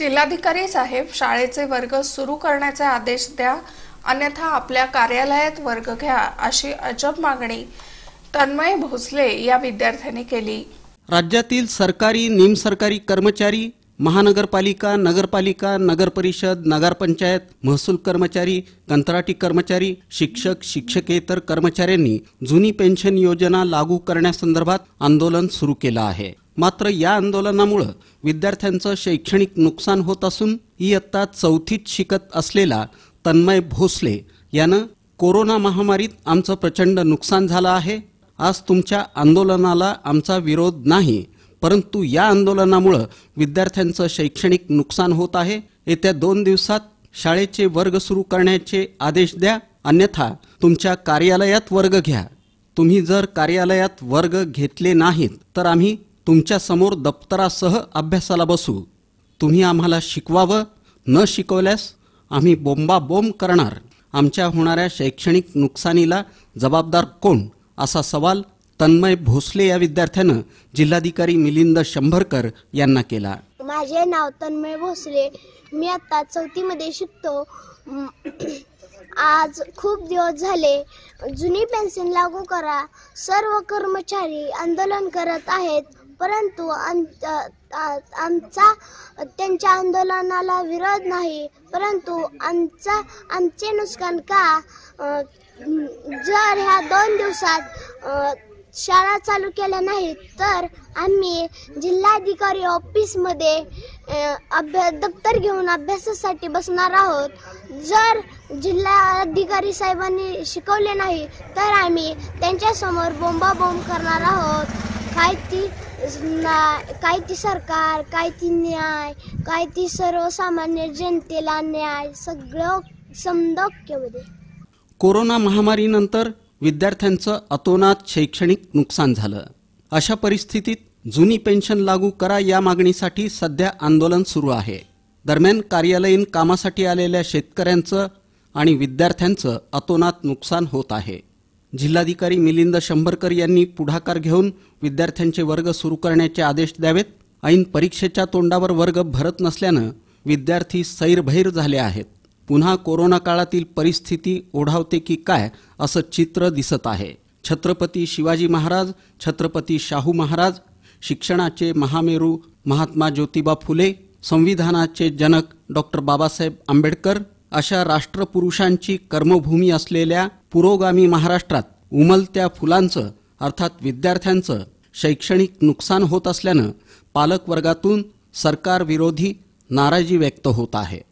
जिल्हाधिकारी साहेब शाळेचे वर्ग सुरू करण्याचे आदेश द्या अन्यथा आपल्या कार्यालयात वर्ग घ्या अशी अजब मागणी तन्मय भोसले या विद्यार्थ्यांनी केली राज्यातील सरकारी निमसरकारी कर्मचारी महानगरपालिका नगरपालिका नगरपरिषद नगरपंचायत महसूल कर्मचारी कंत्राटी कर्मचारी शिक्षक शिक्षकेतर कर्मचाऱ्यांनी जुनी पेन्शन योजना लागू करण्यासंदर्भात आंदोलन सुरू केलं आहे मात्र या आंदोलनामुळं विद्यार्थ्यांचं शैक्षणिक नुकसान होत असून इयत्ता चौथीत शिकत असलेला तन्मय भोसले यानं कोरोना महामारीत आमचं प्रचंड नुकसान झालं आहे आज तुमच्या आंदोलनाला आमचा विरोध नाही परंतु या आंदोलनामुळं विद्यार्थ्यांचं शैक्षणिक नुकसान होत आहे येत्या दोन दिवसात शाळेचे वर्ग सुरू करण्याचे आदेश द्या अन्यथा तुमच्या कार्यालयात वर्ग घ्या तुम्ही जर कार्यालयात वर्ग घेतले नाहीत तर आम्ही तुमच्यासमोर दप्तरासह अभ्यासाला बसू तुम्ही आम्हाला शिकवावं न शिकवल्यास आम्ही बोंबाबोंब करणार आमच्या होणाऱ्या शैक्षणिक नुकसानीला जबाबदार कोण असा सवाल तन्मय भोसले या विद्यार्थ्यानं जिल्हाधिकारी मिलिंद शंभरकर यांना केला माझे नाव तन्मय भोसले मी आता चौथी मध्ये शिकतो आज खूप दिवस झाले जुनी पेन्शन लागू करा सर्व कर्मचारी आंदोलन करत आहेत परंतु आमचा त्यांच्या आंदोलनाला विरोध नाही परंतु आमचा आमचे नुकसान का जर ह्या दोन दिवसात शाळा चालू केल्या नाही तर आम्ही जिल्हाधिकारी ऑफिसमध्ये अभ्या दप्तर घेऊन अभ्यासासाठी बसणार आहोत जर जिल्हाधिकारी साहेबांनी शिकवले नाही तर आम्ही त्यांच्यासमोर बोंबाबोंब करणार आहोत काय ती काय ती सरकार काय ती न्याय काय ती सर्वसामान्य जनतेला न्याय सगळं समजा कोरोना महामारीनंतर विद्यार्थ्यांचं अतोनात शैक्षणिक नुकसान झालं अशा परिस्थितीत जुनी पेन्शन लागू करा या मागणीसाठी सध्या आंदोलन सुरू आहे दरम्यान कार्यालयीन कामासाठी आलेल्या शेतकऱ्यांचं आणि विद्यार्थ्यांचं अतोनात नुकसान होत आहे जिल्हाधिकारी मिलिंद शंभरकर यांनी पुढाकार घेऊन विद्यार्थ्यांचे वर्ग सुरू करण्याचे आदेश द्यावेत ऐन परीक्षेच्या तोंडावर वर्ग भरत नसल्यानं विद्यार्थी सैरभैर झाले आहेत पुन्हा कोरोना काळातील परिस्थिती ओढावते की काय असं चित्र दिसत आहे छत्रपती शिवाजी महाराज छत्रपती शाहू महाराज शिक्षणाचे महामेरू महात्मा ज्योतिबा फुले संविधानाचे जनक डॉक्टर बाबासाहेब आंबेडकर अशा राष्ट्रपुरुषांची कर्मभूमी असलेल्या पुरोगामी महाराष्ट्रात उमलत्या फुलांचं अर्थात विद्यार्थ्यांचं शैक्षणिक नुकसान होत असल्यानं पालकवर्गातून सरकारविरोधी नाराजी व्यक्त होत आहे